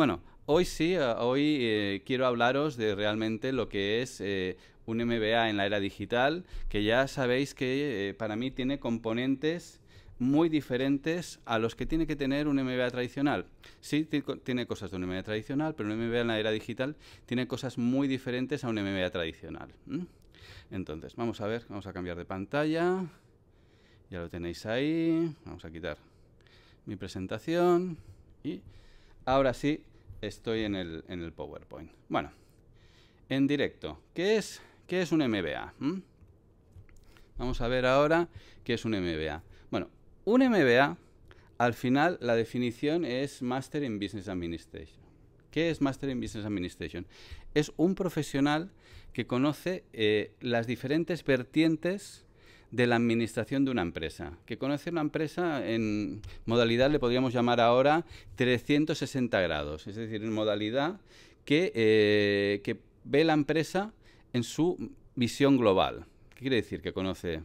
Bueno, hoy sí, eh, hoy eh, quiero hablaros de realmente lo que es eh, un MBA en la era digital, que ya sabéis que para mí tiene componentes muy diferentes a los que tiene que tener un MBA tradicional. Sí, tiene cosas de un MBA tradicional, pero un MBA en la era digital tiene cosas muy diferentes a un MBA tradicional. Entonces, vamos a ver, vamos a cambiar de pantalla. Ya lo tenéis ahí. Vamos a quitar mi presentación. Y ahora sí, estoy en el, en el PowerPoint. Bueno, en directo. ¿Qué es, es un MBA? ¿Mm? Vamos a ver ahora qué es un MBA. Bueno, un MBA, al final, la definición es Master in Business Administration. ¿Qué es Master in Business Administration? Es un profesional que conoce eh, las diferentes vertientes de la administración de una empresa, que conoce una empresa en modalidad, le podríamos llamar ahora 360 grados, es decir, en modalidad que, eh, que ve la empresa en su visión global. ¿Qué quiere decir? Que conoce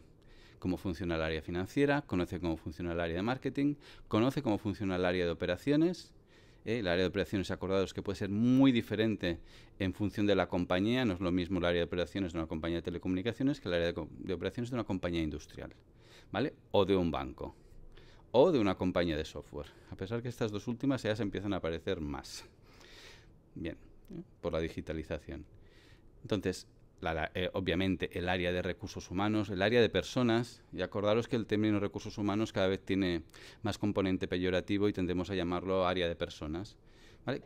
cómo funciona el área financiera, conoce cómo funciona el área de marketing, conoce cómo funciona el área de operaciones, ¿eh? el área de operaciones acordados, que puede ser muy diferente en función de la compañía. No es lo mismo el área de operaciones de una compañía de telecomunicaciones que el área de, operaciones de una compañía industrial, ¿vale? O de un banco, o de una compañía de software. A pesar que estas dos últimas ya se empiezan a aparecer más. Bien, ¿eh? por la digitalización. Entonces, eh, obviamente el área de recursos humanos, el área de personas, y acordaros que el término recursos humanos cada vez tiene más componente peyorativo y tendemos a llamarlo área de personas.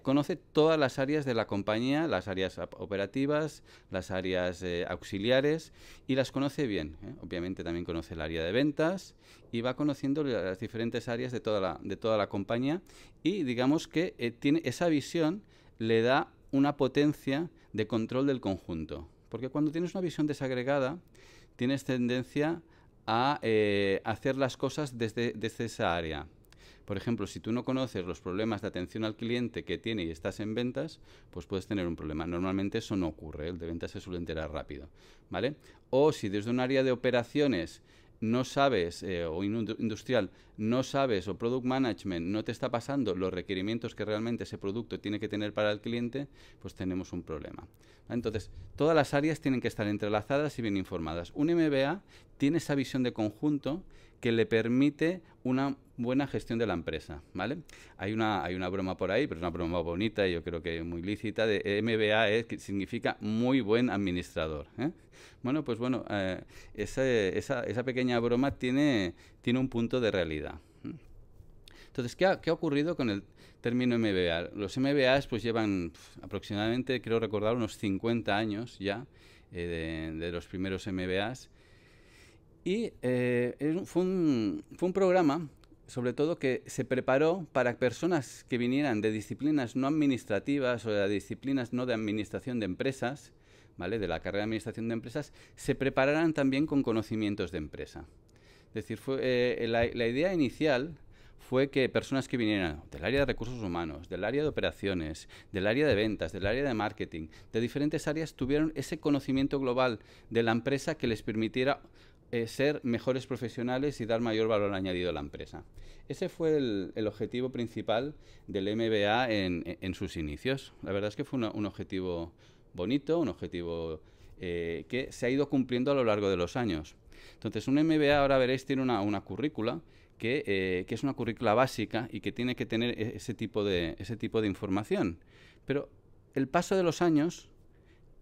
Conoce todas las áreas de la compañía, las áreas operativas, las áreas eh, auxiliares y las conoce bien. ¿eh? Obviamente también conoce el área de ventas y va conociendo las diferentes áreas de toda la, de toda la compañía y digamos que tiene esa visión le da una potencia de control del conjunto. Porque cuando tienes una visión desagregada, tienes tendencia a eh, hacer las cosas desde, esa área. Por ejemplo, si tú no conoces los problemas de atención al cliente que tiene y estás en ventas, pues puedes tener un problema. Normalmente eso no ocurre, el de ventas se suele enterar rápido, ¿vale? O si desde un área de operaciones no sabes, eh, o industrial, no sabes, o product management no te está pasando los requerimientos que realmente ese producto tiene que tener para el cliente, pues tenemos un problema. Entonces, todas las áreas tienen que estar entrelazadas y bien informadas. Un MBA tiene esa visión de conjunto que le permite una buena gestión de la empresa, ¿vale? Hay una, hay una broma por ahí, pero es una broma bonita y yo creo que muy lícita, de MBA es, eh, que significa muy buen administrador. ¿eh? Bueno, pues bueno, eh, esa, pequeña broma tiene, tiene un punto de realidad. Entonces, ¿qué ha, ¿qué ha, ocurrido con el término MBA? Los MBAs pues llevan aproximadamente, creo recordar, unos 50 años ya de, de, los primeros MBAs y eh, fue, un, fue un programa, sobre todo, que se preparó para personas que vinieran de disciplinas no administrativas o de disciplinas no de administración de empresas, ¿vale? de la carrera de administración de empresas, se prepararan también con conocimientos de empresa. Es decir, fue, eh, la, la idea inicial fue que personas que vinieran del área de recursos humanos, del área de operaciones, del área de ventas, del área de marketing, de diferentes áreas, tuvieron ese conocimiento global de la empresa que les permitiera eh, ser mejores profesionales y dar mayor valor añadido a la empresa. Ese fue el, objetivo principal del MBA en, sus inicios. La verdad es que fue un objetivo bonito, un objetivo eh, que se ha ido cumpliendo a lo largo de los años. Entonces, un MBA, ahora veréis, tiene una, currícula que, eh, que, es una currícula básica y que tiene que tener e, ese tipo de, ese tipo de información. Pero el paso de los años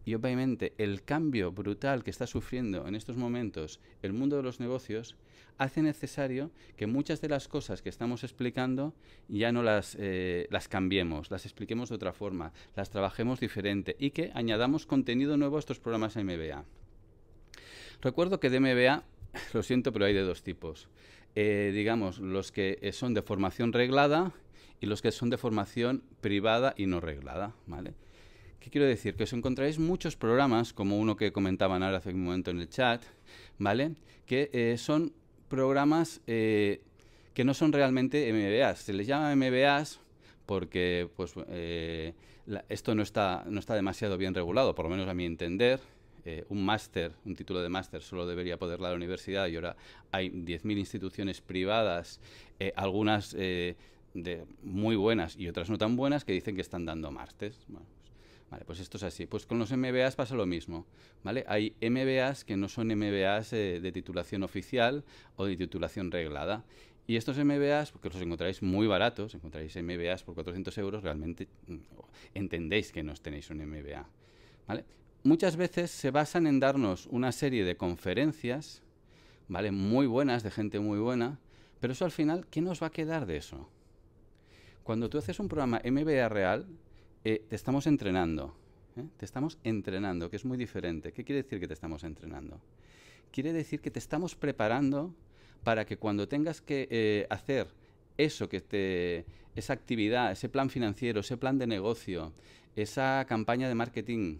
y obviamente el cambio brutal que está sufriendo en estos momentos el mundo de los negocios hace necesario que muchas de las cosas que estamos explicando ya no las, eh, cambiemos, las expliquemos de otra forma, las trabajemos diferente y que añadamos contenido nuevo a estos programas MBA. Recuerdo que de MBA, lo siento, pero hay de dos tipos. Eh, digamos, los que eh, son de formación reglada y los que son de formación privada y no reglada, ¿vale? ¿Qué quiero decir? Que os encontráis muchos programas, como uno que comentaban ahora hace un momento en el chat, ¿vale? Que eh, son programas eh, que no son realmente MBAs. Se les llama MBAs porque pues, eh, esto no está, no está demasiado bien regulado, por lo menos a mi entender. un máster, un título de máster solo debería poder la universidad y ahora hay 10.000 instituciones privadas, algunas de muy buenas y otras no tan buenas, que dicen que están dando másteres. Vale, pues esto es así. Pues con los MBAs pasa lo mismo, ¿vale? Hay MBAs que no son MBAs eh, de titulación oficial o de titulación reglada. Y estos MBAs, porque los encontráis muy baratos, encontraréis MBAs por 400 euros, realmente mm, entendéis que no tenéis un MBA, ¿vale? Muchas veces se basan en darnos una serie de conferencias, ¿vale? Muy buenas, de gente muy buena, pero eso al final, ¿qué nos va a quedar de eso? Cuando tú haces un programa MBA real, eh, te estamos entrenando. ¿eh? Te estamos entrenando, que es muy diferente. ¿Qué quiere decir que te estamos entrenando? Quiere decir que te estamos preparando para que cuando tengas que eh, hacer eso que te esa actividad, ese plan financiero, ese plan de negocio, esa campaña de marketing,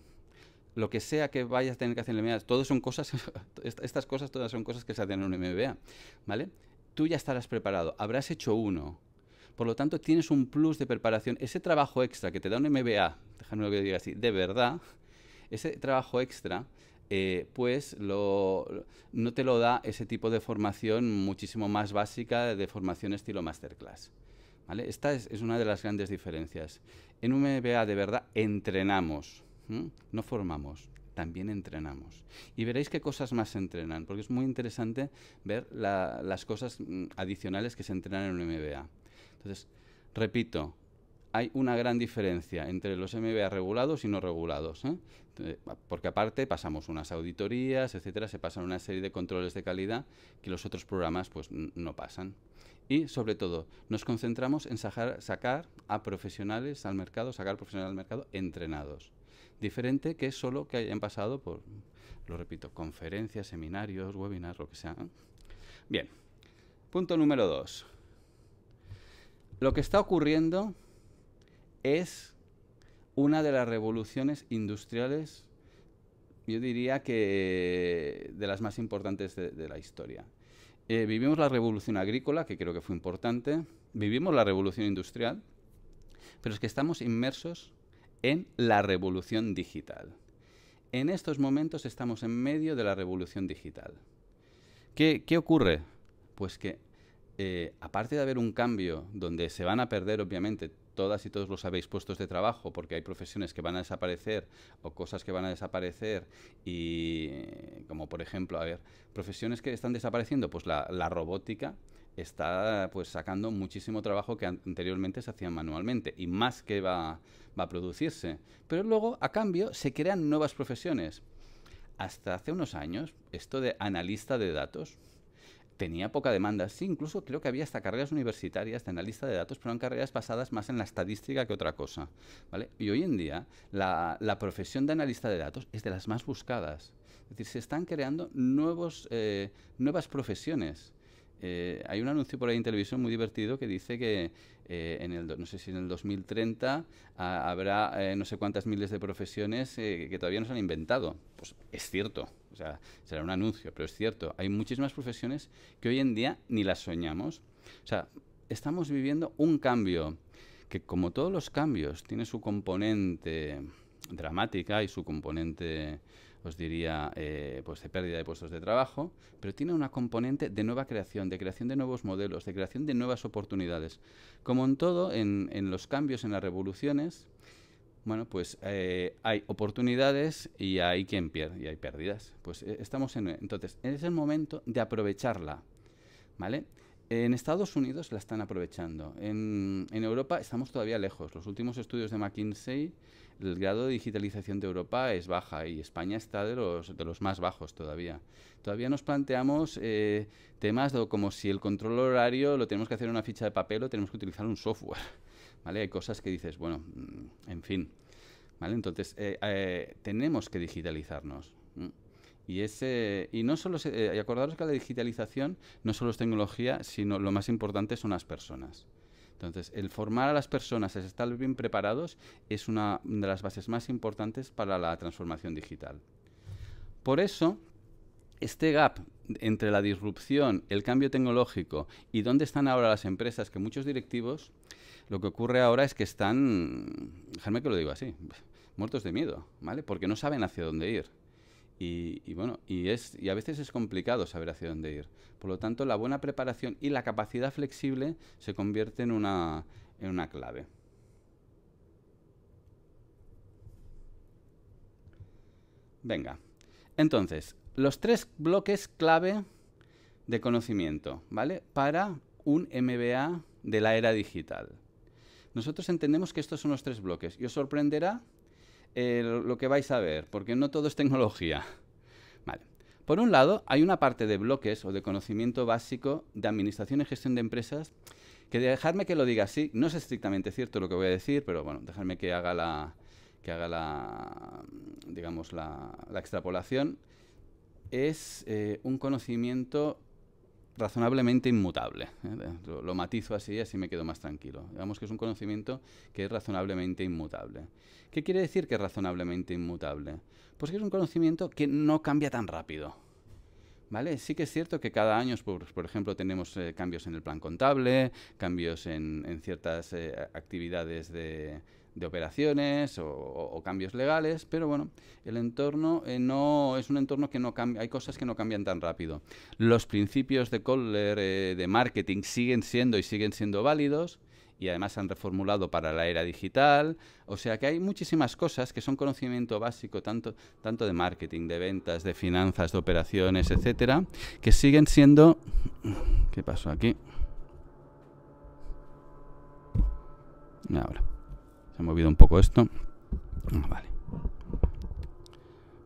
lo que sea que vayas a tener que hacer en el MBA, todas son cosas estas cosas todas son cosas que se hacen en un MBA, ¿vale? Tú ya estarás preparado, habrás hecho uno, por lo tanto, tienes un plus de preparación. Ese trabajo extra que te da un MBA, déjame lo diga así, de verdad, ese trabajo extra, eh, pues no te lo da ese tipo de formación muchísimo más básica de formación estilo masterclass. ¿vale? Esta es, una de las grandes diferencias. En un MBA de verdad entrenamos, no formamos, también entrenamos. Y veréis qué cosas más se entrenan, porque es muy interesante ver las cosas mm, adicionales que se entrenan en un MBA. Entonces, repito, hay una gran diferencia entre los MBA regulados y no regulados. ¿eh? Eh, porque aparte pasamos unas auditorías, etcétera, se pasan una serie de controles de calidad que los otros programas pues no pasan. Y sobre todo, nos concentramos en sacar, sacar a profesionales al mercado, sacar profesionales al mercado entrenados. Diferente que solo que hayan pasado por, lo repito, conferencias, seminarios, webinars, lo que sea. ¿eh? Bien, punto número dos lo que está ocurriendo es una de las revoluciones industriales, yo diría que de las más importantes de, la historia. Eh, vivimos la revolución agrícola, que creo que fue importante, vivimos la revolución industrial, pero es que estamos inmersos en la revolución digital. En estos momentos estamos en medio de la revolución digital. ¿Qué, qué ocurre? Pues que eh, aparte de haber un cambio donde se van a perder, obviamente, todas y todos los habéis puestos de trabajo, porque hay profesiones que van a desaparecer o cosas que van a desaparecer, y eh, como por ejemplo, a ver, profesiones que están desapareciendo, pues la, robótica está pues sacando muchísimo trabajo que anteriormente se hacía manualmente y más que va, va a producirse. Pero luego, a cambio, se crean nuevas profesiones. Hasta hace unos años, esto de analista de datos, tenía poca demanda. Sí, incluso creo que había hasta carreras universitarias de analista de datos, pero eran carreras basadas más en la estadística que otra cosa. ¿vale? Y hoy en día la, profesión de analista de datos es de las más buscadas. Es decir, se están creando nuevos, eh, nuevas profesiones. Eh, hay un anuncio por ahí en televisión muy divertido que dice que eh, en el no sé si en el 2030 habrá no sé cuántas miles de profesiones que todavía no se han inventado. Pues es cierto. O sea, será un anuncio, pero es cierto, hay muchísimas profesiones que hoy en día ni las soñamos. O sea, estamos viviendo un cambio que como todos los cambios tiene su componente dramática y su componente, os diría, eh, pues de pérdida de puestos de trabajo, pero tiene una componente de nueva creación, de creación de nuevos modelos, de creación de nuevas oportunidades. Como en todo, en los cambios, en las revoluciones, bueno, pues eh, hay oportunidades y hay quien pierde y hay pérdidas. Pues eh, estamos en entonces es el momento de aprovecharla, ¿vale? En Estados Unidos la están aprovechando. En, Europa estamos todavía lejos. Los últimos estudios de McKinsey, el grado de digitalización de Europa es baja y España está de los, de los más bajos todavía. Todavía nos planteamos eh, temas como si el control horario lo tenemos que hacer en una ficha de papel o tenemos que utilizar un software. Hay cosas que dices, bueno, mm, en fin, ¿vale? Entonces, eh, eh, tenemos que digitalizarnos. Y, ese, y no solo eh, y acordaros que la digitalización no solo es tecnología, sino lo más importante son las personas. Entonces, el formar a las personas, el estar bien preparados, es una de las bases más importantes para la transformación digital. Por eso, este gap entre la disrupción, el cambio tecnológico y dónde están ahora las empresas, que muchos directivos, lo que ocurre ahora es que están, déjame que lo digo así, muertos de miedo, ¿vale? Porque no saben hacia dónde ir. Y, bueno, y, es, a veces es complicado saber hacia dónde ir. Por lo tanto, la buena preparación y la capacidad flexible se convierte en en una clave. Venga, entonces, los tres bloques clave de conocimiento, ¿vale? Para un MBA de la era digital. Nosotros entendemos que estos son los tres bloques y os sorprenderá eh, lo que vais a ver, porque no todo es tecnología. Vale. Por un lado, hay una parte de bloques o de conocimiento básico de administración y gestión de empresas que dejarme que lo diga así, no es estrictamente cierto lo que voy a decir, pero bueno, dejadme que haga la que haga la digamos la, la extrapolación es eh, un conocimiento razonablemente inmutable. ¿eh? Lo, matizo así y así me quedo más tranquilo. Digamos que es un conocimiento que es razonablemente inmutable. ¿Qué quiere decir que es razonablemente inmutable? Pues que es un conocimiento que no cambia tan rápido. ¿Vale? Sí que es cierto que cada año, por, ejemplo, tenemos eh, cambios en el plan contable, cambios en, ciertas actividades de, de operaciones o, cambios legales, pero bueno, el entorno eh, no es un entorno que no cambia, hay cosas que no cambian tan rápido. Los principios de Kohler eh, de marketing siguen siendo y siguen siendo válidos y además han reformulado para la era digital, o sea que hay muchísimas cosas que son conocimiento básico tanto tanto de marketing, de ventas, de finanzas, de operaciones, etcétera, que siguen siendo ¿Qué pasó aquí? Ahora. Se ha movido un poco esto. Ah, vale.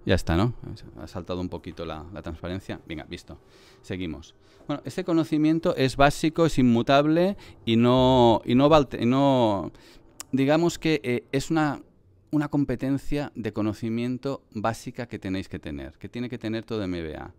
Ya está, ¿no? Ha saltado un poquito la, transparencia. Venga, visto. Seguimos. Bueno, este conocimiento es básico, es inmutable y no, no, y no digamos que eh, es una, una competencia de conocimiento básica que tenéis que tener, que tiene que tener todo MBA.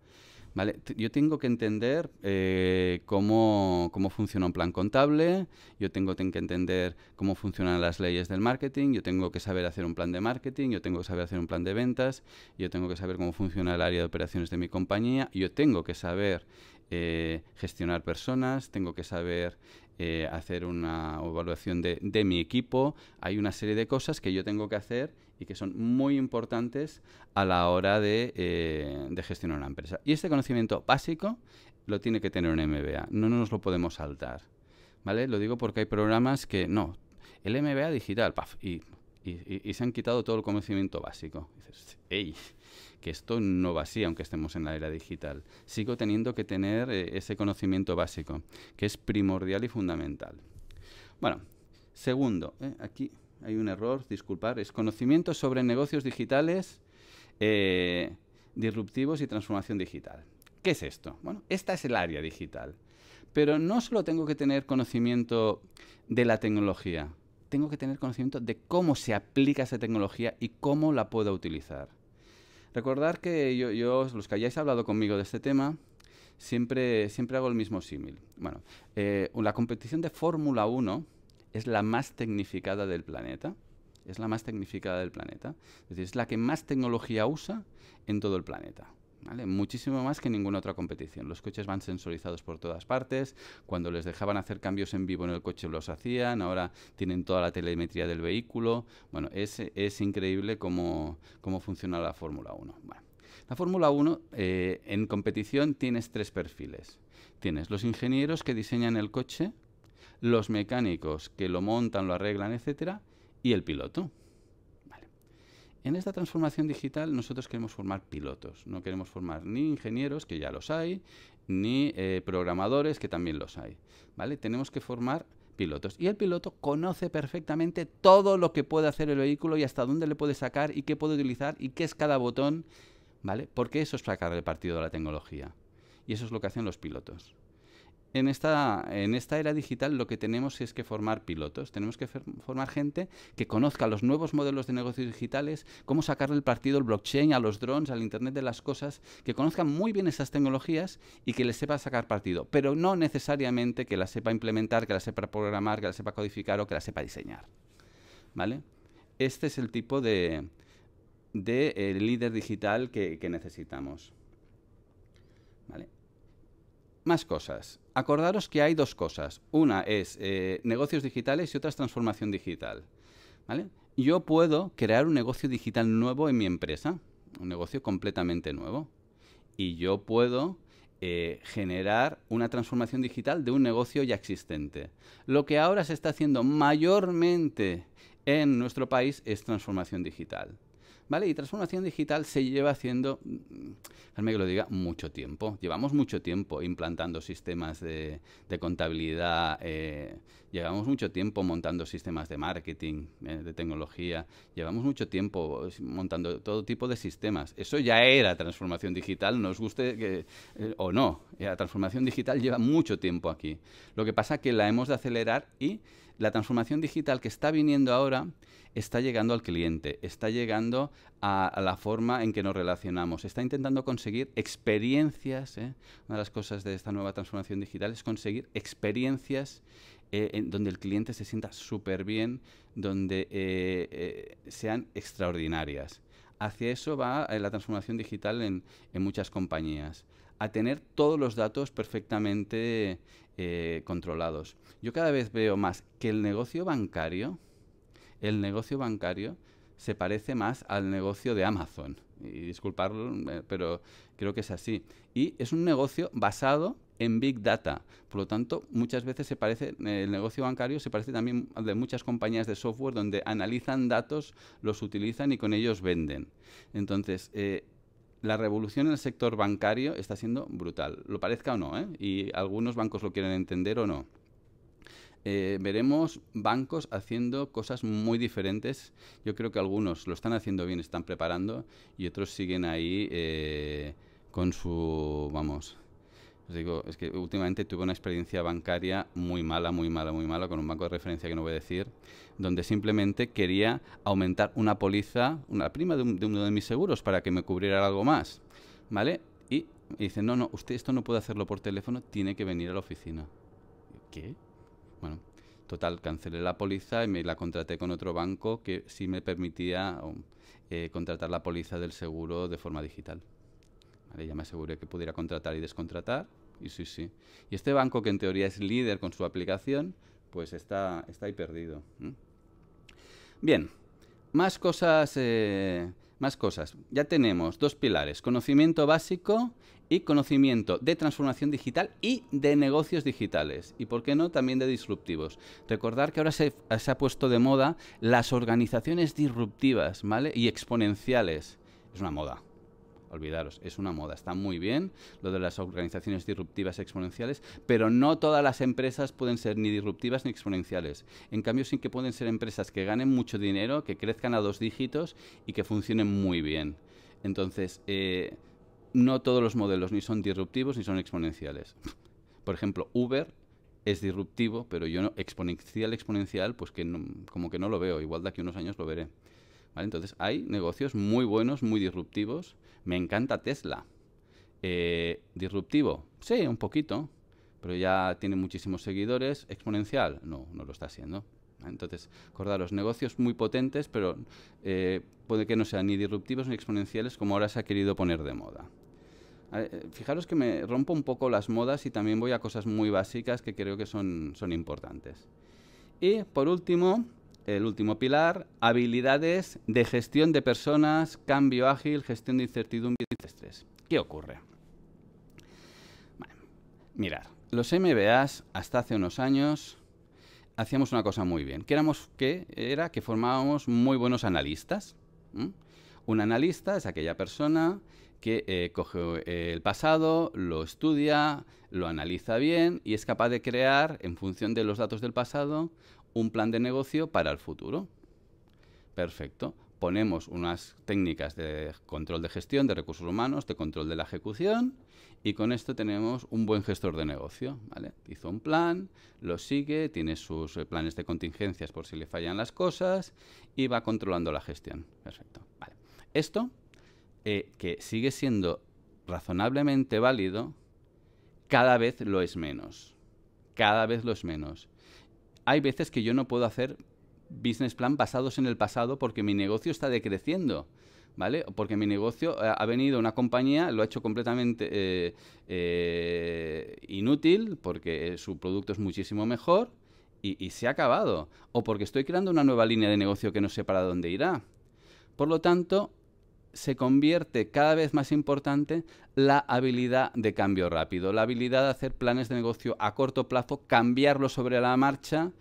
Yo tengo que entender eh, cómo, funciona un plan contable, yo tengo que entender cómo funcionan las leyes del marketing, yo tengo que saber hacer un plan de marketing, yo tengo que saber hacer un plan de ventas, yo tengo que saber cómo funciona el área de operaciones de mi compañía, yo tengo que saber eh, gestionar personas, tengo que saber eh, hacer una evaluación de, de mi equipo, hay una serie de cosas que yo tengo que hacer y que son muy importantes a la hora eh, de, gestionar una empresa. Y este conocimiento básico lo tiene que tener un MBA, no nos lo podemos saltar. ¿Vale? Lo digo porque hay programas que no, el MBA digital, paf, y, se han quitado todo el conocimiento básico. que esto no va así, aunque estemos en la era digital. Sigo teniendo que tener eh, ese conocimiento básico, que es primordial y fundamental. Bueno, segundo, eh, aquí hay un error, disculpar, es conocimiento sobre negocios digitales eh, disruptivos y transformación digital. ¿Qué es esto? Bueno, esta es el área digital. Pero no solo tengo que tener conocimiento de la tecnología, tengo que tener conocimiento de cómo se aplica esa tecnología y cómo la puedo utilizar. Recordar que yo, los que hayáis hablado conmigo de este tema, siempre, siempre hago el mismo símil. Bueno, eh, la competición de Fórmula 1 es la más tecnificada del planeta. Es la más tecnificada del planeta. Es la que más tecnología usa en todo el planeta. ¿Vale? Muchísimo más que ninguna otra competición. Los coches van sensorizados por todas partes. Cuando les dejaban hacer cambios en vivo en el coche los hacían. Ahora tienen toda la telemetría del vehículo. Bueno, es, es increíble cómo, funciona la Fórmula 1. la Fórmula 1 eh, en competición tienes tres perfiles. Tienes los ingenieros que diseñan el coche los mecánicos que lo montan, lo arreglan, etcétera, y el piloto. En esta transformación digital nosotros queremos formar pilotos, no queremos formar ni ingenieros, que ya los hay, ni eh, programadores, que también los hay. ¿vale? Tenemos que formar pilotos. Y el piloto conoce perfectamente todo lo que puede hacer el vehículo y hasta dónde le puede sacar y qué puede utilizar y qué es cada botón, ¿vale? Porque eso es sacar el partido de la tecnología. Y eso es lo que hacen los pilotos en esta, en esta era digital lo que tenemos es que formar pilotos, tenemos que formar gente que conozca los nuevos modelos de negocios digitales, cómo sacarle el partido al blockchain, a los drones, al Internet de las Cosas, que conozcan muy bien esas tecnologías y que les sepa sacar partido, pero no necesariamente que las sepa implementar, que las sepa programar, que las sepa codificar o que las sepa diseñar. ¿Vale? Este es el tipo de, de eh, líder digital que, que necesitamos. ¿Vale? Más cosas. Acordaros que hay dos cosas. Una es eh, negocios digitales y otra es transformación digital. ¿Vale? Yo puedo crear un negocio digital nuevo en mi empresa, un negocio completamente nuevo. Y yo puedo eh, generar una transformación digital de un negocio ya existente. Lo que ahora se está haciendo mayormente en nuestro país es transformación digital. ¿vale? Y transformación digital se lleva haciendo, déjame mm, que lo diga, mucho tiempo. Llevamos mucho tiempo implantando sistemas de, contabilidad, eh, llevamos mucho tiempo montando sistemas de marketing, eh, de tecnología, llevamos mucho tiempo pues, montando todo tipo de sistemas. Eso ya era transformación digital, nos guste que, eh, o no. La transformación digital lleva mucho tiempo aquí. Lo que pasa es que la hemos de acelerar y la transformación digital que está viniendo ahora está llegando al cliente, está llegando a, la forma en que nos relacionamos, está intentando conseguir experiencias. ¿eh? Una de las cosas de esta nueva transformación digital es conseguir experiencias eh, en donde el cliente se sienta súper bien, donde eh, sean extraordinarias. Hacia eso va la transformación digital en muchas compañías a tener todos los datos perfectamente eh, controlados. Yo cada vez veo más que el negocio bancario, el negocio bancario se parece más al negocio de Amazon. Y disculparlo, eh, pero creo que es así. Y es un negocio basado en Big Data. Por lo tanto, muchas veces se parece, eh, el negocio bancario se parece también al de muchas compañías de software donde analizan datos, los utilizan y con ellos venden. Entonces, la revolución en el sector bancario está siendo brutal, lo parezca o no, ¿eh? y algunos bancos lo quieren entender o no. Eh, veremos bancos haciendo cosas muy diferentes. Yo creo que algunos lo están haciendo bien, están preparando, y otros siguen ahí eh, con su, vamos, os digo, es que últimamente tuve una experiencia bancaria muy mala, muy mala, muy mala, con un banco de referencia que no voy a decir, donde simplemente quería aumentar una póliza, una prima de, uno de mis seguros para que me cubriera algo más, ¿vale? Y me dicen, no, no, usted esto no puede hacerlo por teléfono, tiene que venir a la oficina. ¿Qué? Bueno, total, cancelé la póliza y me la contraté con otro banco que sí me permitía eh, contratar la póliza del seguro de forma digital llama Ya me aseguré que pudiera contratar y descontratar. Y sí, sí. Y este banco, que en teoría es líder con su aplicación, pues está, está ahí perdido. Bien, más cosas. Eh, más cosas. Ya tenemos dos pilares: conocimiento básico y conocimiento de transformación digital y de negocios digitales. Y por qué no, también de disruptivos. Recordar que ahora se, se ha puesto de moda las organizaciones disruptivas, ¿vale? Y exponenciales. Es una moda olvidaros, es una moda, está muy bien lo de las organizaciones disruptivas exponenciales, pero no todas las empresas pueden ser ni disruptivas ni exponenciales. En cambio, sí que pueden ser empresas que ganen mucho dinero, que crezcan a dos dígitos y que funcionen muy bien. Entonces, eh, no todos los modelos ni son disruptivos ni son exponenciales. Por ejemplo, Uber es disruptivo, pero yo no, exponencial, exponencial, pues que como que no lo veo. Igual de aquí unos años lo veré. Entonces hay negocios muy buenos, muy disruptivos. Me encanta Tesla. Eh, ¿Disruptivo? Sí, un poquito, pero ya tiene muchísimos seguidores. ¿Exponencial? No, no lo está haciendo. Entonces, acordaros, negocios muy potentes, pero eh, puede que no sean ni disruptivos ni exponenciales como ahora se ha querido poner de moda. Eh, fijaros que me rompo un poco las modas y también voy a cosas muy básicas que creo que son, son importantes. Y por último, el último pilar, habilidades de gestión de personas, cambio ágil, gestión de incertidumbre y estrés. ¿Qué ocurre? mirar, los MBAs hasta hace unos años hacíamos una cosa muy bien, que, éramos, que era que formábamos muy buenos analistas. Un analista es aquella persona que eh, coge eh, el pasado, lo estudia, lo analiza bien y es capaz de crear, en función de los datos del pasado, un plan de negocio para el futuro. Perfecto. Ponemos unas técnicas de control de gestión de recursos humanos, de control de la ejecución, y con esto tenemos un buen gestor de negocio. ¿vale? Hizo un plan, lo sigue, tiene sus eh, planes de contingencias por si le fallan las cosas y va controlando la gestión. Perfecto. Esto, eh, que sigue siendo razonablemente válido, cada vez lo es menos. Cada vez lo es menos hay veces que yo no puedo hacer business plan basados en el pasado porque mi negocio está decreciendo. ¿Vale? Porque mi negocio eh, ha venido una compañía, lo ha hecho completamente eh, eh, inútil porque su producto es muchísimo mejor y, y se ha acabado. O porque estoy creando una nueva línea de negocio que no sé para dónde irá. Por lo tanto, se convierte cada vez más importante la habilidad de cambio rápido, la habilidad de hacer planes de negocio a corto plazo, cambiarlos sobre la marcha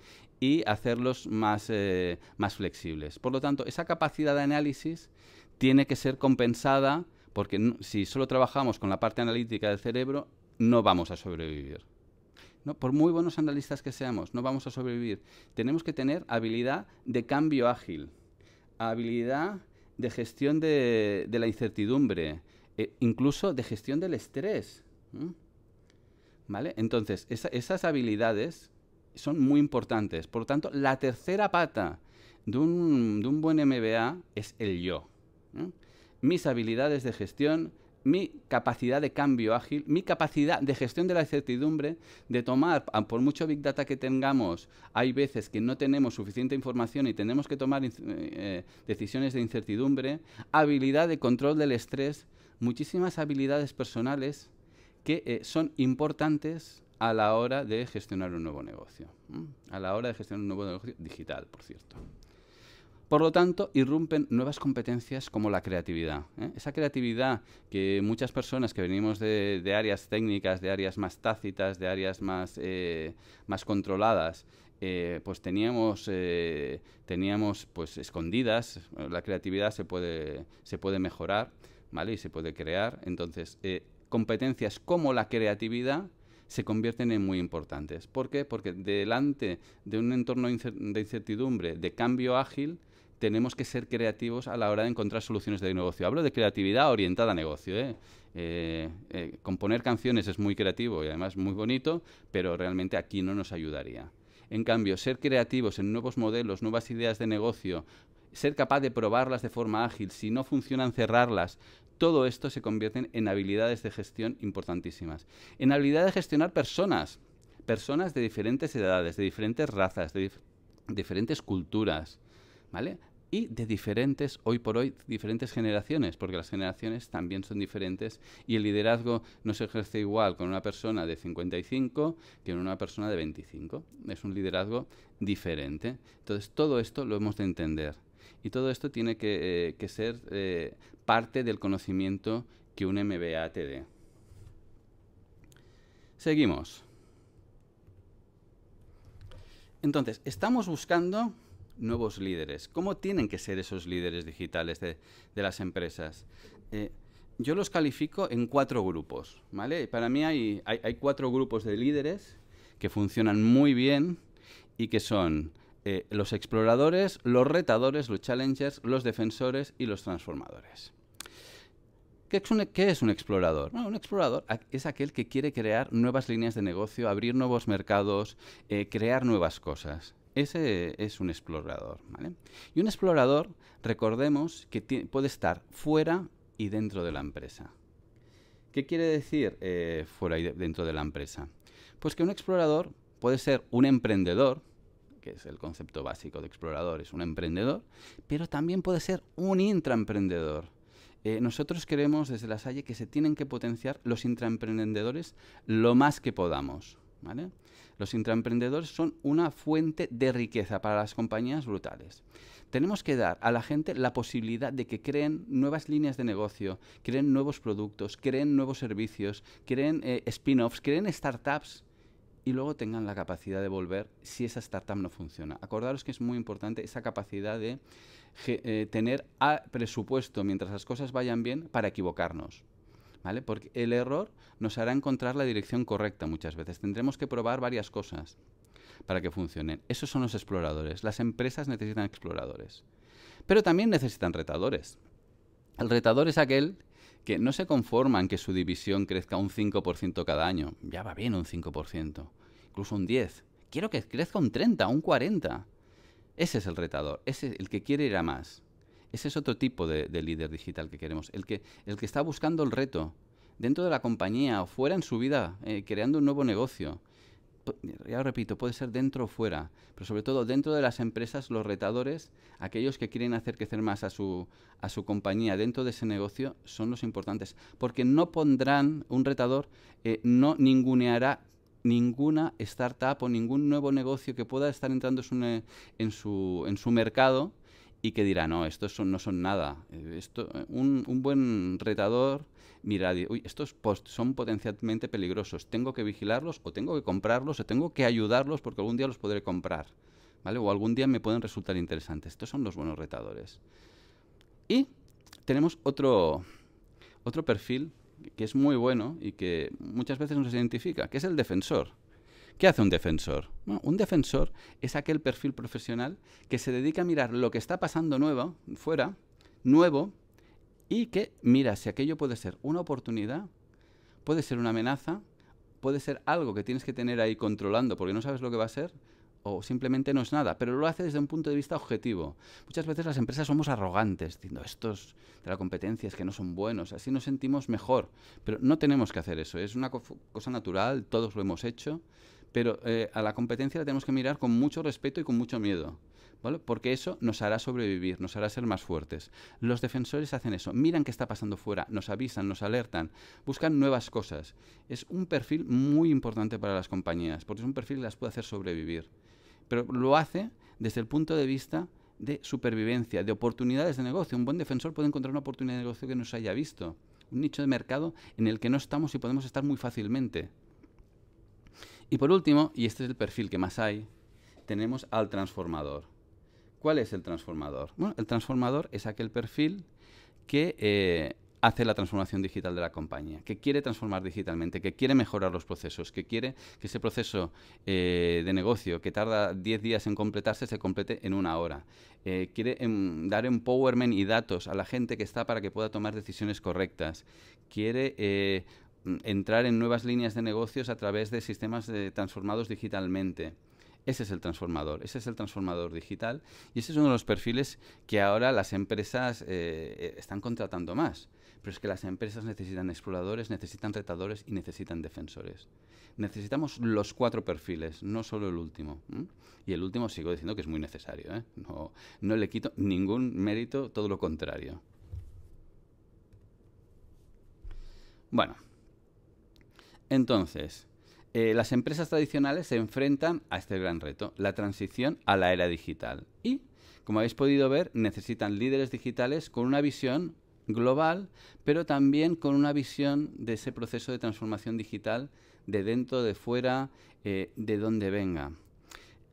y hacerlos más, eh, más flexibles. Por lo tanto, esa capacidad de análisis tiene que ser compensada porque si solo trabajamos con la parte analítica del cerebro, no vamos a sobrevivir. No, por muy buenos analistas que seamos, no vamos a sobrevivir. Tenemos que tener habilidad de cambio ágil, habilidad de gestión de, la incertidumbre, eh, incluso de gestión del estrés. ¿Vale? Entonces, esas habilidades son muy importantes. Por lo tanto, la tercera pata de un, buen MBA es el yo. Mis habilidades de gestión mi capacidad de cambio ágil, mi capacidad de gestión de la incertidumbre, de tomar, ah, por mucho big data que tengamos, hay veces que no tenemos suficiente información y tenemos que tomar eh, eh, decisiones de incertidumbre, habilidad de control del estrés, muchísimas habilidades personales que eh, son importantes a la hora de gestionar un nuevo negocio, a la hora de gestionar un nuevo negocio digital, por cierto. Por lo tanto, irrumpen nuevas competencias como la creatividad. ¿eh? Esa creatividad que muchas personas que venimos de, áreas técnicas, de áreas más tácitas, de áreas más, eh, más controladas, eh, pues teníamos, teníamos pues, escondidas. La creatividad se puede, se puede mejorar y se puede crear. Entonces, competencias como la creatividad se convierten en muy importantes. ¿Por qué? Porque delante de un entorno de incertidumbre, de cambio ágil, tenemos que ser creativos a la hora de encontrar soluciones de negocio. Hablo de creatividad orientada a negocio. ¿eh? Eh, ¿eh? componer canciones es muy creativo y además muy bonito, pero realmente aquí no nos ayudaría. En cambio, ser creativos en nuevos modelos, nuevas ideas de negocio, ser capaz de probarlas de forma ágil, si no funcionan cerrarlas, todo esto se convierte en habilidades de gestión importantísimas. En habilidad de gestionar personas, personas de diferentes edades, de diferentes razas, de diferentes culturas. ¿Vale? y de diferentes, hoy por hoy, diferentes generaciones, porque las generaciones también son diferentes y el liderazgo no se ejerce igual con una persona de 55 que con una persona de 25. Es un liderazgo diferente. Entonces, todo esto lo hemos de entender. Y todo esto tiene que, eh, ser eh, parte del conocimiento que un MBA te dé. Seguimos. Entonces, estamos buscando nuevos líderes. ¿Cómo tienen que ser esos líderes digitales de, de las empresas? Eh, yo los califico en cuatro grupos, ¿vale? Para mí hay, hay, cuatro grupos de líderes que funcionan muy bien y que son eh, los exploradores, los retadores, los challengers, los defensores y los transformadores. ¿Qué es, un, ¿Qué es un, explorador? un explorador es aquel que quiere crear nuevas líneas de negocio, abrir nuevos mercados, eh, crear nuevas cosas. Ese es un explorador. ¿vale? Y un explorador, recordemos que puede estar fuera y dentro de la empresa. ¿Qué quiere decir eh, fuera y dentro de la empresa? Pues que un explorador puede ser un emprendedor, que es el concepto básico de explorador, es un emprendedor, pero también puede ser un intraemprendedor. Eh, nosotros queremos desde la Salle que se tienen que potenciar los intraemprendedores lo más que podamos. ¿vale? Los intraemprendedores son una fuente de riqueza para las compañías brutales. Tenemos que dar a la gente la posibilidad de que creen nuevas líneas de negocio, creen nuevos productos, creen nuevos servicios, creen eh, spin-offs, creen startups y luego tengan la capacidad de volver si esa startup no funciona. Acordaros que es muy importante esa capacidad de eh, tener presupuesto mientras las cosas vayan bien para equivocarnos. ¿vale? Porque el error nos hará encontrar la dirección correcta muchas veces. Tendremos que probar varias cosas para que funcionen. Esos son los exploradores. Las empresas necesitan exploradores. Pero también necesitan retadores. El retador es aquel que no se conforma en que su división crezca un 5% cada año. Ya va bien un 5%, incluso un 10%. Quiero que crezca un 30, un 40%. Ese es el retador, ese es el que quiere ir a más. Ese es otro tipo de, líder digital que queremos, el que, el que, está buscando el reto dentro de la compañía o fuera en su vida, eh, creando un nuevo negocio. Ya repito, puede ser dentro o fuera, pero sobre todo dentro de las empresas, los retadores, aquellos que quieren hacer crecer más a su, a su compañía dentro de ese negocio, son los importantes, porque no pondrán, un retador eh, no ninguneará ninguna startup o ningún nuevo negocio que pueda estar entrando en su, en su, en su mercado y que dirá, no, estos son, no son nada. Eh, esto, eh, un, buen retador mira, uy, estos posts son potencialmente peligrosos, tengo que vigilarlos o tengo que comprarlos o tengo que ayudarlos porque algún día los podré comprar, ¿vale? O algún día me pueden resultar interesantes. Estos son los buenos retadores. Y tenemos otro, otro perfil que es muy bueno y que muchas veces no se identifica, que es el defensor. ¿Qué hace un defensor? un defensor es aquel perfil profesional que se dedica a mirar lo que está pasando nuevo, fuera, nuevo, y que mira si aquello puede ser una oportunidad, puede ser una amenaza, puede ser algo que tienes que tener ahí controlando porque no sabes lo que va a ser, o simplemente no es nada, pero lo hace desde un punto de vista objetivo. Muchas veces las empresas somos arrogantes, diciendo estos de la competencia es que no son buenos, así nos sentimos mejor, pero no tenemos que hacer eso, es una cosa natural, todos lo hemos hecho, pero eh, a la competencia la tenemos que mirar con mucho respeto y con mucho miedo. Porque eso nos hará sobrevivir, nos hará ser más fuertes. Los defensores hacen eso, miran qué está pasando fuera, nos avisan, nos alertan, buscan nuevas cosas. Es un perfil muy importante para las compañías, porque es un perfil que las puede hacer sobrevivir. Pero lo hace desde el punto de vista de supervivencia, de oportunidades de negocio. Un buen defensor puede encontrar una oportunidad de negocio que no se haya visto, un nicho de mercado en el que no estamos y podemos estar muy fácilmente. Y por último, y este es el perfil que más hay, tenemos al transformador. ¿Cuál es el transformador? Bueno, el transformador es aquel perfil que eh, hace la transformación digital de la compañía, que quiere transformar digitalmente, que quiere mejorar los procesos, que quiere que ese proceso eh, de negocio que tarda 10 días en completarse se complete en una hora. Eh, quiere em, dar empowerment y datos a la gente que está para que pueda tomar decisiones correctas. Quiere Mm, entrar en nuevas líneas de negocios a través de sistemas eh, transformados digitalmente. Ese es el transformador, ese es el transformador digital y ese es uno de los perfiles que ahora las empresas eh, eh, están contratando más. Pero es que las empresas necesitan exploradores, necesitan retadores y necesitan defensores. Necesitamos los cuatro perfiles, no solo el último. Y el último sigo diciendo que es muy necesario. No, no le quito ningún mérito, todo lo contrario. Bueno, entonces, eh, las empresas tradicionales se enfrentan a este gran reto, la transición a la era digital. Y, como habéis podido ver, necesitan líderes digitales con una visión global, pero también con una visión de ese proceso de transformación digital de dentro, de fuera, eh, de donde venga.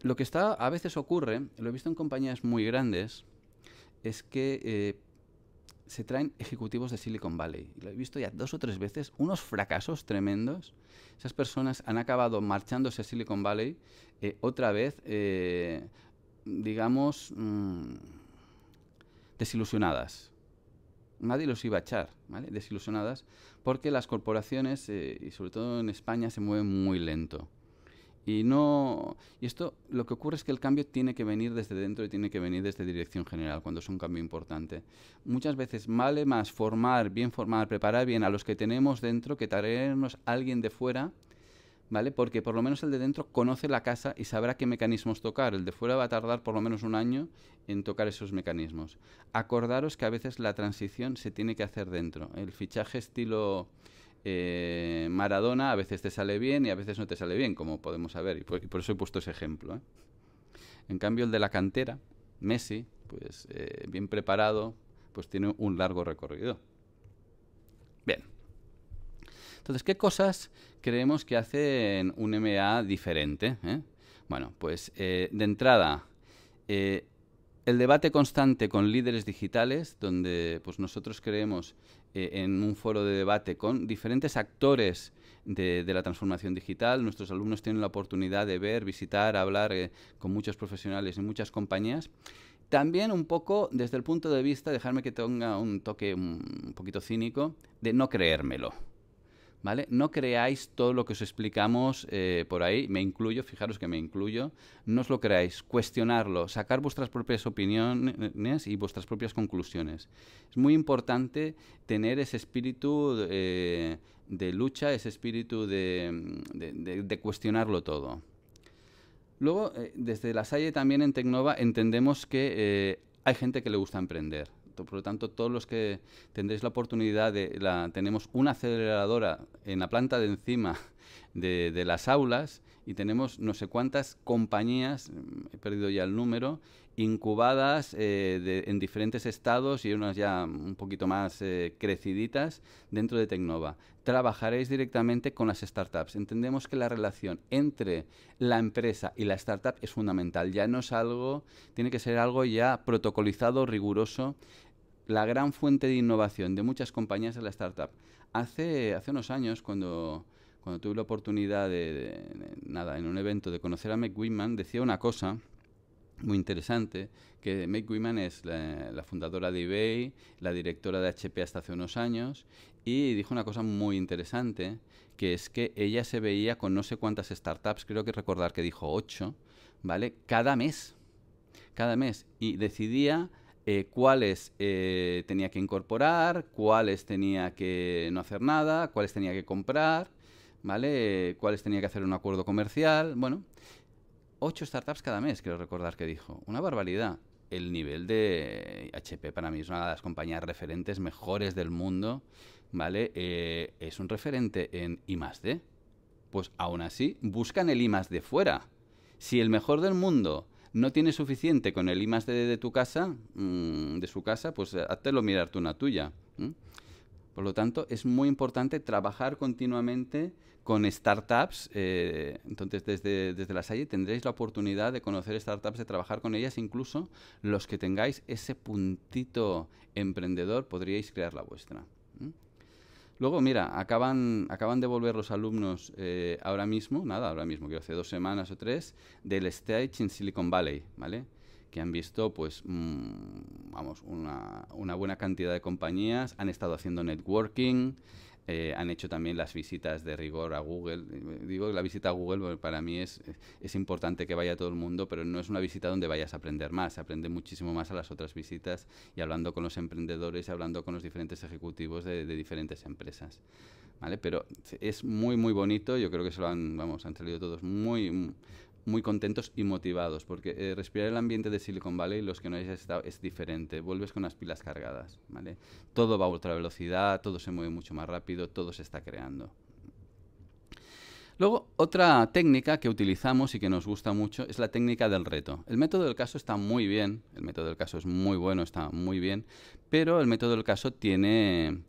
Lo que está, a veces ocurre, lo he visto en compañías muy grandes, es que eh, se traen ejecutivos de Silicon Valley. Y lo he visto ya dos o tres veces, unos fracasos tremendos. Esas personas han acabado marchándose a Silicon Valley eh, otra vez, eh, digamos, mm, desilusionadas. Nadie los iba a echar, ¿vale? Desilusionadas, porque las corporaciones, eh, y sobre todo en España, se mueven muy lento. Y no. esto lo que ocurre es que el cambio tiene que venir desde dentro y tiene que venir desde dirección general cuando es un cambio importante. Muchas veces vale más formar, bien formar, preparar bien a los que tenemos dentro que traernos alguien de fuera, ¿vale? Porque por lo menos el de dentro conoce la casa y sabrá qué mecanismos tocar. El de fuera va a tardar por lo menos un año en tocar esos mecanismos. Acordaros que a veces la transición se tiene que hacer dentro. El fichaje estilo eh, Maradona a veces te sale bien y a veces no te sale bien, como podemos saber, y por, eso he puesto ese ejemplo. ¿eh? En cambio, el de la cantera, Messi, pues eh, bien preparado, pues tiene un largo recorrido. Bien. Entonces, ¿qué cosas creemos que hacen un MA diferente? Bueno, pues de entrada, el debate constante con líderes digitales, donde pues, nosotros creemos eh, en un foro de debate con diferentes actores de, la transformación digital. Nuestros alumnos tienen la oportunidad de ver, visitar, hablar eh, con muchos profesionales y muchas compañías. También un poco desde el punto de vista, dejarme que tenga un toque un poquito cínico, de no creérmelo. No creáis todo lo que os explicamos eh, por ahí, me incluyo, fijaros que me incluyo, no os lo creáis, cuestionarlo, sacar vuestras propias opiniones y vuestras propias conclusiones. Es muy importante tener ese espíritu eh, de lucha, ese espíritu de, cuestionarlo todo. Luego, eh, desde la Salle también en Tecnova entendemos que hay gente que le gusta emprender. Por lo tanto, todos los que tendréis la oportunidad de la, tenemos una aceleradora en la planta de encima de, las aulas y tenemos no sé cuántas compañías, mm, he perdido ya el número, incubadas eh, en diferentes estados y unas ya un poquito más eh, creciditas dentro de Tecnova. Trabajaréis directamente con las startups. Entendemos que la relación entre la empresa y la startup es fundamental. Ya no es algo, tiene que ser algo ya protocolizado, riguroso la gran fuente de innovación de muchas compañías es la startup. Hace, hace unos años, cuando, cuando tuve la oportunidad de, nada, en un evento de conocer a Meg Whitman, decía una cosa muy interesante, que Meg Whitman es la, la, fundadora de eBay, la directora de HP hasta hace unos años, y dijo una cosa muy interesante, que es que ella se veía con no sé cuántas startups, creo que recordar que dijo ocho, ¿vale? Cada mes, cada mes, y decidía eh, cuáles eh, tenía que incorporar, cuáles tenía que no hacer nada, cuáles tenía que comprar, ¿vale? Cuáles tenía que hacer un acuerdo comercial, bueno. Ocho startups cada mes, quiero recordar que dijo. Una barbaridad. El nivel de HP para mí es una de las compañías referentes mejores del mundo, ¿vale? Eh, es un referente en I Pues aún así, buscan el I De fuera. Si el mejor del mundo no tiene suficiente con el I más de tu casa, mm, de su casa, pues eh, lo mirar tú una tuya. Por lo tanto, es muy importante trabajar continuamente con startups. Eh, entonces, desde, desde la Salle tendréis la oportunidad de conocer startups, de trabajar con ellas. Incluso los que tengáis ese puntito emprendedor, podríais crear la vuestra. Luego, mira, acaban, acaban de volver los alumnos eh, ahora mismo, nada, ahora mismo, que hace dos semanas o tres, del stage en Silicon Valley, ¿vale? que han visto pues mm, vamos una, una, buena cantidad de compañías han estado haciendo networking eh, han hecho también las visitas de rigor a Google. Eh, digo la visita a Google para mí es, es importante que vaya todo el mundo, pero no es una visita donde vayas a aprender más, aprende muchísimo más a las otras visitas y hablando con los emprendedores y hablando con los diferentes ejecutivos de, diferentes empresas. ¿Vale? Pero es muy, muy bonito, yo creo que se lo han, vamos, han salido todos muy, muy contentos y motivados, porque eh, respirar el ambiente de Silicon Valley, los que no hayáis estado, es diferente. Vuelves con las pilas cargadas, ¿vale? Todo va a ultra velocidad, todo se mueve mucho más rápido, todo se está creando. Luego, otra técnica que utilizamos y que nos gusta mucho es la técnica del reto. El método del caso está muy bien, el método del caso es muy bueno, está muy bien, pero el método del caso tiene,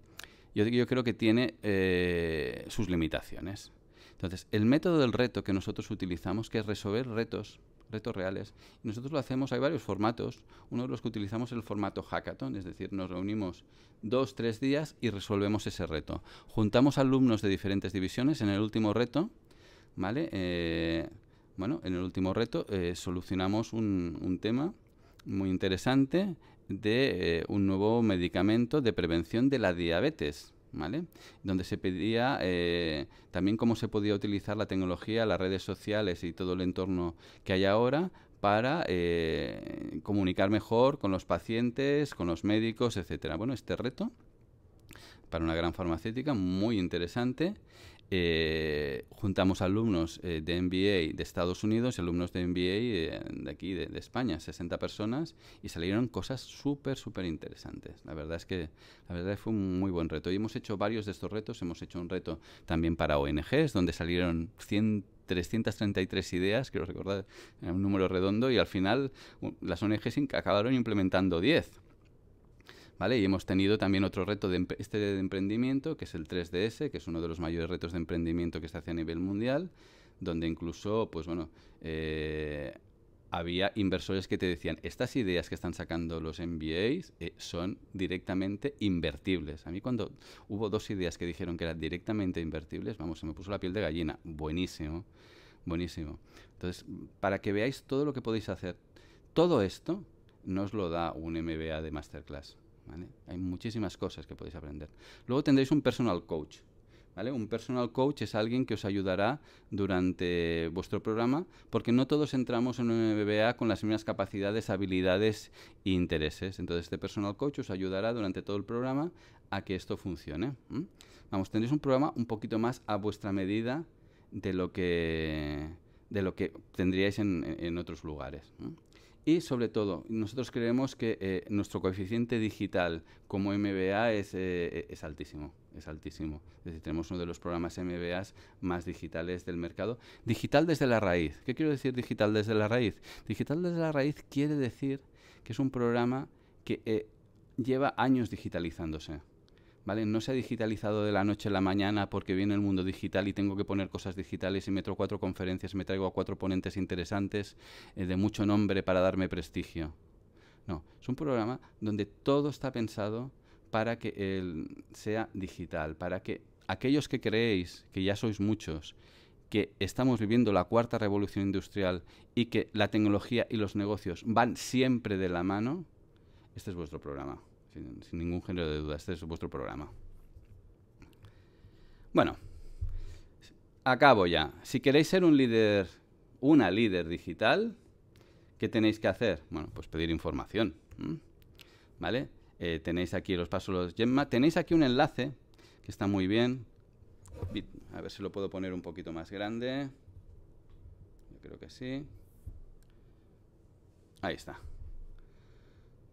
yo, creo que tiene eh, sus limitaciones. Entonces, el método del reto que nosotros utilizamos, que es resolver retos, retos reales, nosotros lo hacemos, hay varios formatos. Uno de los que utilizamos es el formato hackathon, es decir, nos reunimos dos, tres días y resolvemos ese reto. Juntamos alumnos de diferentes divisiones en el último reto, ¿vale? Eh, bueno, en el último reto eh, solucionamos un, tema muy interesante de eh, un nuevo medicamento de prevención de la diabetes. Donde se pedía eh, también cómo se podía utilizar la tecnología, las redes sociales y todo el entorno que hay ahora para eh, comunicar mejor con los pacientes, con los médicos, etcétera. Bueno, este reto para una gran farmacéutica muy interesante eh, juntamos alumnos eh, de MBA de Estados Unidos y alumnos de MBA eh, de, aquí, de, España, 60 personas, y salieron cosas súper, súper interesantes. La verdad es que la verdad fue un muy buen reto. Y hemos hecho varios de estos retos. Hemos hecho un reto también para ONGs, donde salieron 100 333 ideas, quiero recordar, un número redondo, y al final las ONGs acabaron implementando 10. Y hemos tenido también otro reto de este de emprendimiento, que es el 3DS, que es uno de los mayores retos de emprendimiento que se hace a nivel mundial, donde incluso, pues bueno, eh, había inversores que te decían, estas ideas que están sacando los MBAs eh, son directamente invertibles. A mí cuando hubo dos ideas que dijeron que eran directamente invertibles, vamos, se me puso la piel de gallina. Buenísimo, buenísimo. Entonces, para que veáis todo lo que podéis hacer, todo esto nos lo da un MBA de Masterclass. Hay muchísimas cosas que podéis aprender. Luego tendréis un personal coach. ¿Vale? Un personal coach es alguien que os ayudará durante vuestro programa, porque no todos entramos en un MBA con las mismas capacidades, habilidades e intereses. Entonces, este personal coach os ayudará durante todo el programa a que esto funcione. Vamos, tendréis un programa un poquito más a vuestra medida de lo que, de lo que tendríais en, otros lugares. Y sobre todo, nosotros creemos que eh, nuestro coeficiente digital como MBA eh, eh, es, altísimo, es altísimo. Es decir, tenemos uno de los programas MBA más digitales del mercado. Digital desde la raíz. ¿Qué quiero decir digital desde la raíz? Digital desde la raíz quiere decir que es un programa que lleva años digitalizándose. No se ha digitalizado de la noche a la mañana porque viene el mundo digital y tengo que poner cosas digitales y me traigo cuatro conferencias, me traigo a cuatro ponentes interesantes eh, de mucho nombre para darme prestigio. No, es un programa donde todo está pensado para que sea digital, para que aquellos que creéis, que ya sois muchos, que estamos viviendo la cuarta revolución industrial y que la tecnología y los negocios van siempre de la mano, este es vuestro programa sin, ningún género de duda. Este es vuestro programa. Bueno, acabo ya. Si queréis ser un líder, una líder digital, ¿qué tenéis que hacer? Bueno, pues pedir información. ¿Vale? Eh, tenéis aquí los pasos los Gemma. Tenéis aquí un enlace que está muy bien. A ver si lo puedo poner un poquito más grande. Yo creo que sí. Ahí está.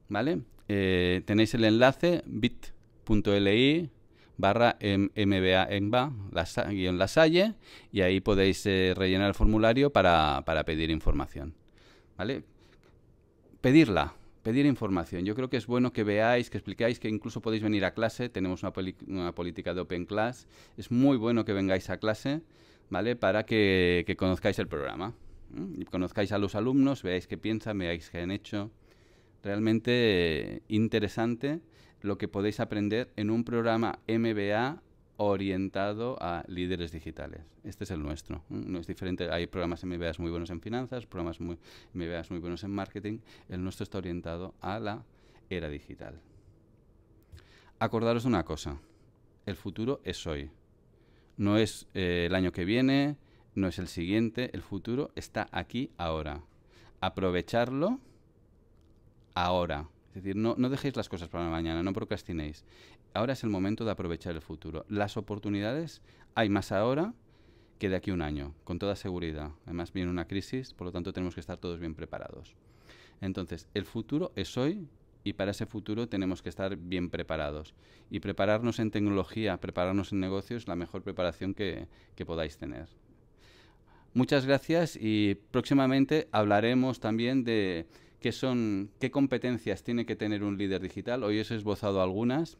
¿vale? Eh, tenéis el enlace bit.li barra mba em, guión la y ahí podéis eh, rellenar el formulario para, pedir información, ¿vale? Pedirla, pedir información. Yo creo que es bueno que veáis, que expliquéis, que incluso podéis venir a clase. Tenemos una, política de Open Class. Es muy bueno que vengáis a clase, ¿vale? Para que, conozcáis el programa. Y conozcáis a los alumnos, veáis qué piensan, veáis qué han hecho. Realmente interesante lo que podéis aprender en un programa MBA orientado a líderes digitales. Este es el nuestro. No es diferente. Hay programas MBAs muy buenos en finanzas, programas muy, MBAs muy buenos en marketing. El nuestro está orientado a la era digital. Acordaros de una cosa. El futuro es hoy. No es eh, el año que viene, no es el siguiente. El futuro está aquí ahora. Aprovecharlo ahora. Es decir, no, dejéis las cosas para mañana, no procrastinéis. Ahora es el momento de aprovechar el futuro. Las oportunidades hay más ahora que de aquí a un año, con toda seguridad. Además viene una crisis, por lo tanto tenemos que estar todos bien preparados. Entonces, el futuro es hoy y para ese futuro tenemos que estar bien preparados. Y prepararnos en tecnología, prepararnos en negocios, la mejor preparación que podáis tener. Muchas gracias y próximamente hablaremos también de qué son, qué competencias tiene que tener un líder digital. Hoy os he esbozado algunas.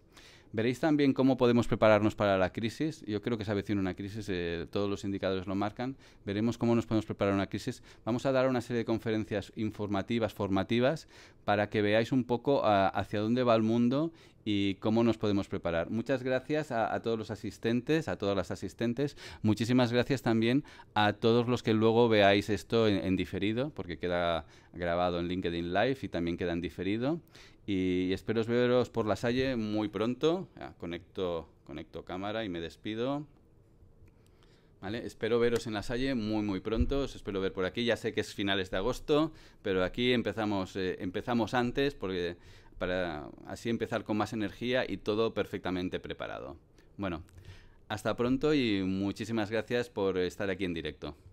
Veréis también cómo podemos prepararnos para la crisis. Yo creo que se avecina una crisis, eh, todos los indicadores lo marcan. Veremos cómo nos podemos preparar una crisis. Vamos a dar una serie de conferencias informativas, formativas, para que veáis un poco ah, hacia dónde va el mundo y cómo nos podemos preparar. Muchas gracias a, todos los asistentes, a todas las asistentes. Muchísimas gracias también a todos los que luego veáis esto en diferido, porque queda grabado en LinkedIn Live y también queda en diferido. Y espero veros por la salle muy pronto. conecto, conecto cámara y me despido. ¿Vale? Espero veros en la salle muy muy pronto, os espero ver por aquí, ya sé que es finales de agosto, pero aquí empezamos, eh, empezamos antes porque para así empezar con más energía y todo perfectamente preparado. Bueno, hasta pronto y muchísimas gracias por estar aquí en directo.